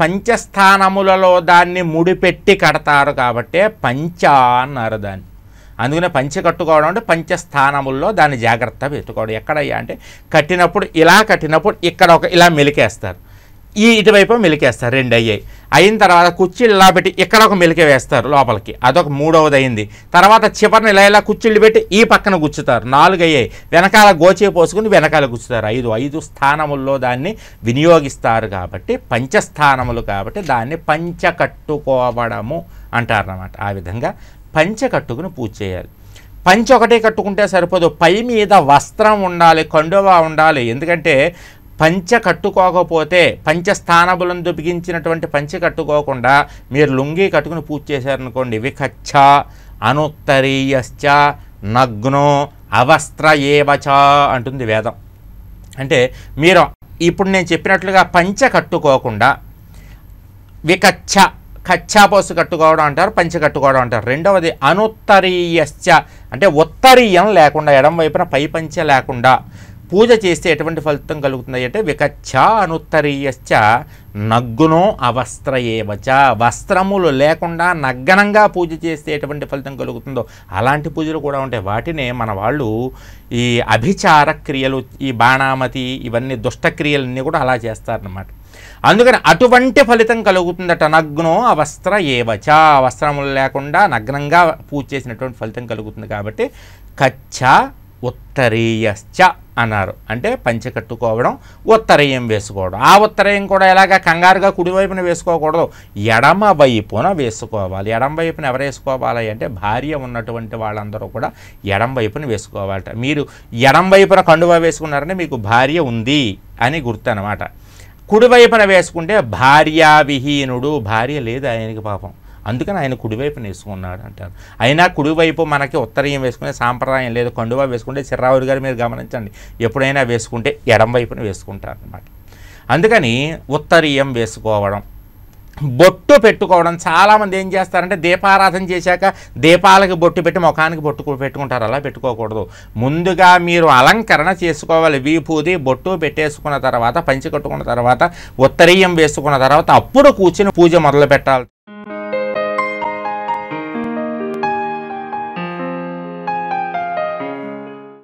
పంచస్థానములలో దాన్ని ముడిపెట్టి కడతారు కాబట్టే పంచ అన్నారు దాన్ని అందుకనే పంచ కట్టుకోవడం అంటే పంచస్థానముల్లో దాన్ని జాగ్రత్త పెట్టుకోవడం ఎక్కడయ్యా అంటే కట్టినప్పుడు ఇలా కట్టినప్పుడు ఇక్కడ ఒక ఇలా మెలికేస్తారు ఈ ఇటువైపు మెలికేస్తారు రెండు అయ్యాయి అయిన తర్వాత కుర్చీలు ఇలా పెట్టి ఇక్కడ ఒక మెలిక వేస్తారు లోపలికి అదొక మూడవది అయింది తర్వాత చివరిని ఇలా ఇలా కుర్చీలు పెట్టి ఈ పక్కన గుచ్చుతారు నాలుగు అయ్యాయి వెనకాల గోచే పోసుకుని వెనకాల గుచ్చుతారు ఐదు ఐదు స్థానముల్లో దాన్ని వినియోగిస్తారు కాబట్టి పంచస్థానములు కాబట్టి దాన్ని పంచకట్టుకోవడము అంటారన్నమాట ఆ విధంగా పంచకట్టుకుని పూజ చేయాలి పంచ ఒకటే కట్టుకుంటే సరిపోదు పై మీద వస్త్రం ఉండాలి కండువా ఉండాలి ఎందుకంటే పంచ కట్టుకోకపోతే పంచస్థానబులందు బిగించినటువంటి పంచ కట్టుకోకుండా మీరు లుంగి కట్టుకుని పూజ చేశారనుకోండి వికచ్చ అనుత్తరీయశ్చ నగ్నో అవస్త్ర ఏవచ అంటుంది వేదం అంటే మీరు ఇప్పుడు నేను చెప్పినట్లుగా పంచ కట్టుకోకుండా వికచ్చ కచ్చాపోసు కట్టుకోవడం అంటారు పంచ కట్టుకోవడం అంటారు రెండవది అనుత్తరీయశ్చ అంటే ఉత్తరీయం లేకుండా ఎడం వైపున పై పంచ లేకుండా పూజ చేస్తే ఎటువంటి ఫలితం కలుగుతుంది అంటే వికచ్చ అనుత్తరీయశ్చ నగ్గునో ఏవచ వస్త్రములు లేకుండా నగ్నంగా పూజ చేస్తే ఎటువంటి ఫలితం కలుగుతుందో అలాంటి పూజలు కూడా ఉంటాయి వాటినే మన వాళ్ళు ఈ అభిచార క్రియలు ఈ బాణామతి ఇవన్నీ దుష్టక్రియలన్నీ కూడా అలా చేస్తారనమాట అందుకని అటువంటి ఫలితం కలుగుతుందట నగ్నో అవస్త్ర ఏవచ వస్త్రములు లేకుండా నగ్నంగా పూజ చేసినటువంటి ఫలితం కలుగుతుంది కాబట్టి కచ్చ ఉత్తరీయశ్చ అన్నారు అంటే పంచ కట్టుకోవడం ఉత్తరీయం వేసుకోవడం ఆ ఉత్తరయం కూడా ఎలాగ కంగారుగా కుడివైపున వేసుకోకూడదు ఎడమ వైపున వేసుకోవాలి ఎడం వైపున ఎవరు వేసుకోవాలి అంటే భార్య ఉన్నటువంటి వాళ్ళందరూ కూడా ఎడం వైపున వేసుకోవాలట మీరు ఎడం వైపున కండువ వేసుకున్నారని మీకు భార్య ఉంది అని గుర్తు అనమాట కుడివైపున వేసుకుంటే భార్యావిహీనుడు భార్య లేదు ఆయనకి పాపం అందుకని ఆయన కుడివైపు వేసుకున్నాడు అంటారు అయినా కుడివైపు మనకి ఉత్తరీయం వేసుకునే సాంప్రదాయం లేదు కండువా వేసుకుంటే చిర్రావుడి గారు మీరు గమనించండి ఎప్పుడైనా వేసుకుంటే ఎడం వైపున వేసుకుంటారు అనమాట అందుకని ఉత్తరీయం వేసుకోవడం బొట్టు పెట్టుకోవడం చాలామంది ఏం చేస్తారంటే దీపారాధన చేశాక దీపాలకు బొట్టు పెట్టి ముఖానికి బొట్టు పెట్టుకుంటారు అలా పెట్టుకోకూడదు ముందుగా మీరు అలంకరణ చేసుకోవాలి వీపూది బొట్టు పెట్టేసుకున్న తర్వాత పంచి కట్టుకున్న తర్వాత ఉత్తరీయం వేసుకున్న తర్వాత అప్పుడు కూర్చుని పూజ మొదలు పెట్టాలి